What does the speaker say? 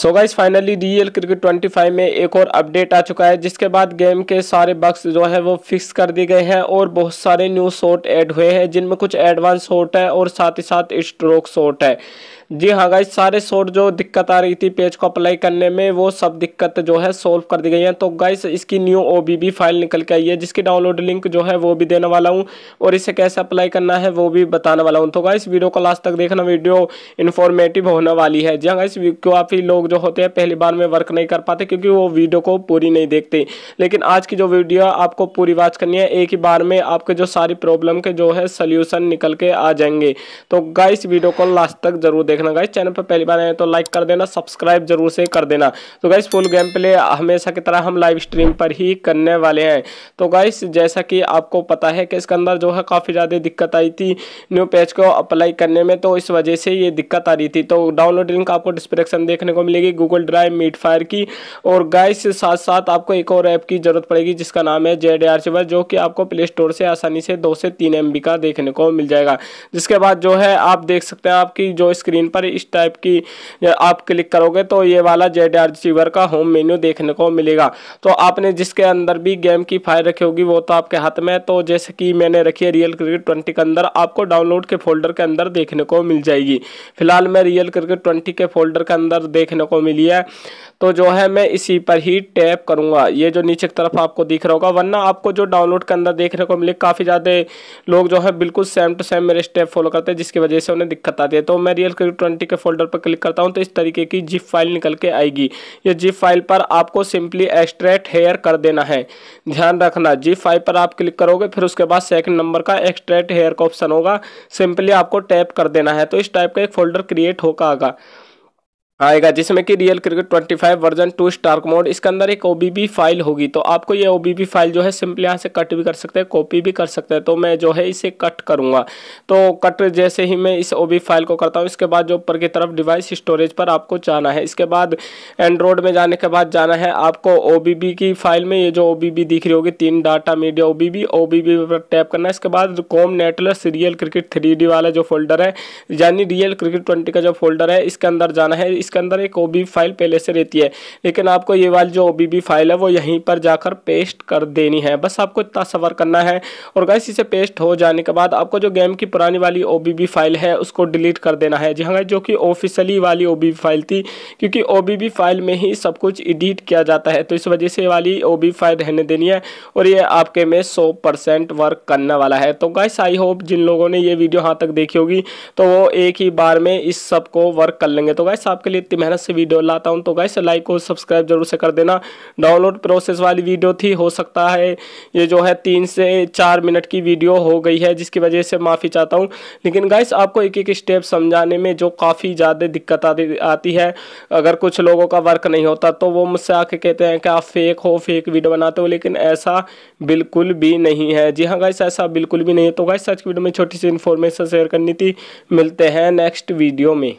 सो guys finally real cricket 25 में एक और अपडेट आ चुका है जिसके बाद गेम के सारे बक्स जो है वो फिक्स कर दिए गए हैं और बहुत सारे न्यू शॉट ऐड हुए हैं जिनमें कुछ एडवांस शॉट है और साथ ही साथ स्ट्रोक शॉट है जी हाँ गाइस सारे शॉट जो दिक्कत आ रही थी पेज को अप्लाई करने में वो सब दिक्कत जो है सॉल्व कर दी गई है तो गाइस इसकी न्यू ओ फाइल निकल के आई है जिसकी डाउनलोड लिंक जो है वो भी देने वाला हूँ और इसे कैसे अप्लाई करना है वो भी बताने वाला हूँ तो गाइस वीडियो को लास्ट तक देखना वीडियो इन्फॉर्मेटिव होने वाली है जी हाँ गाइस काफ़ी लोग लोग जो होते हैं पहली बार में वर्क नहीं कर पाते क्योंकि वो वीडियो को पूरी नहीं देखते लेकिन आज की जो वीडियो आपको पूरी वॉच करनी है एक ही बार में आपके जो सारी प्रॉब्लम के जो है सोल्यूशन निकल के आ जाएंगे तो गाइस वीडियो को लास्ट तक जरूर देखना गाइस चैनल पर पहली बार आए तो लाइक कर देना सब्सक्राइब जरूर से कर देना तो गाइस फुल गेम प्ले हमेशा की तरह हम लाइव स्ट्रीम पर ही करने वाले हैं तो गाइस जैसा कि आपको पता है कि इसके अंदर जो है काफ़ी ज़्यादा दिक्कत आई थी न्यू पेज को अप्लाई करने में तो इस वजह से ये दिक्कत आ रही थी तो डाउनलोड लिंक आपको डिस्क्रिप्शन देखने को मिले मिलेगी गूगल ड्राइव मीट फायर की और गाइस के साथ साथ आपको एक और ऐप की जरूरत पड़ेगी जिसका नाम है जेड आर जो कि आपको प्ले स्टोर से आसानी से दो से तीन एम का देखने को मिल जाएगा जिसके बाद जो है आप देख सकते हैं आपकी जो स्क्रीन पर इस टाइप की आप क्लिक करोगे तो ये वाला जेड आर का होम मेन्यू देखने को मिलेगा तो आपने जिसके अंदर भी गेम की फाइल रखी होगी वो तो आपके हाथ में तो जैसे कि मैंने रखी है रियल क्रिकेट ट्वेंटी के अंदर आपको डाउनलोड के फोल्डर के अंदर देखने को मिल जाएगी फिलहाल मैं रियल क्रिकेट ट्वेंटी के फोल्डर के अंदर देखने देखने को मिली है तो जो है मैं इसी पर ही टैप करूंगा ये जो नीचे की तरफ आपको दिख रहा होगा वरना आपको जो डाउनलोड के अंदर देखने को मिले काफ़ी ज़्यादा लोग जो है बिल्कुल सेम टू सेम मेरे स्टेप फॉलो करते हैं जिसकी वजह से उन्हें दिक्कत आती है तो मैं रियल क्रिक ट्वेंटी के फोल्डर पर क्लिक करता हूँ तो इस तरीके की जिप फाइल निकल के आएगी ये जिप फाइल पर आपको सिंपली एक्स्ट्रैक्ट हेयर कर देना है ध्यान रखना जिप फाइल पर आप क्लिक करोगे फिर उसके बाद सेकेंड नंबर का एक्स्ट्रैक्ट हेयर का ऑप्शन होगा सिंपली आपको टैप कर देना है तो इस टाइप का एक फोल्डर क्रिएट होकर आगा आएगा जिसमें कि real cricket 25 version two Stark mod इसके अंदर एक ओबीबी फाइल होगी तो आपको ये ओबीबी फाइल जो है सिंपली यहाँ से कट भी कर सकते हैं कॉपी भी कर सकते हैं तो मैं जो है इसे कट करूँगा तो कट जैसे ही मैं इस ओबी फाइल को करता हूँ इसके बाद जो ऊपर की तरफ डिवाइस स्टोरेज पर आपको जाना है इसके बाद एंड्रॉयड में जाने के बाद जाना है आपको ओ की फाइल में ये जो ओ दिख रही होगी तीन डाटा मीडिया ओ बी पर टैप करना है इसके बाद com nautilus real cricket three वाला जो फोल्डर है यानी रियल क्रिकेट ट्वेंटी का जो फोल्डर है इसके अंदर जाना है इसके अंदर एक ओ फाइल पहले से रहती है लेकिन आपको ये वाली जो ओ फाइल है वो यहीं पर जाकर पेस्ट कर देनी है बस आपको इतना सवर करना है और गैस इसे पेस्ट हो जाने के बाद आपको जो गेम की पुरानी वाली ओ फाइल है उसको डिलीट कर देना है जी हाँ जो कि ऑफिसली वाली ओ फाइल थी क्योंकि ओ फाइल में ही सब कुछ एडिट किया जाता है तो इस वजह से वाली ओ फाइल रहने देनी है और ये आपके में सौ परसेंट वर्क करने वाला है तो गाइस आई होप जिन लोगों ने ये वीडियो हाँ तक देखी होगी तो वो एक ही बार में इस सब को वर्क कर लेंगे तो गाइस आपके लिए इतनी मेहनत से वीडियो लाता हूँ तो गाइस लाइक और सब्सक्राइब जरूर से कर देना डाउनलोड प्रोसेस वाली वीडियो थी हो सकता है ये जो है तीन से चार मिनट की वीडियो हो गई है जिसकी वजह से माफ़ी चाहता हूँ लेकिन गाइस आपको एक एक स्टेप समझाने में जो काफ़ी ज़्यादा दिक्कत आती है अगर कुछ लोगों का वर्क नहीं होता तो वो मुझसे आके कहते हैं कि आप फेक हो फेक वीडियो बनाते हो लेकिन ऐसा बिल्कुल भी नहीं है जी हाँ गाइस ऐसा बिल्कुल भी नहीं है तो गाइस आज की वीडियो में छोटी सी इन्फॉर्मेशन शेयर करनी थी मिलते हैं नेक्स्ट वीडियो में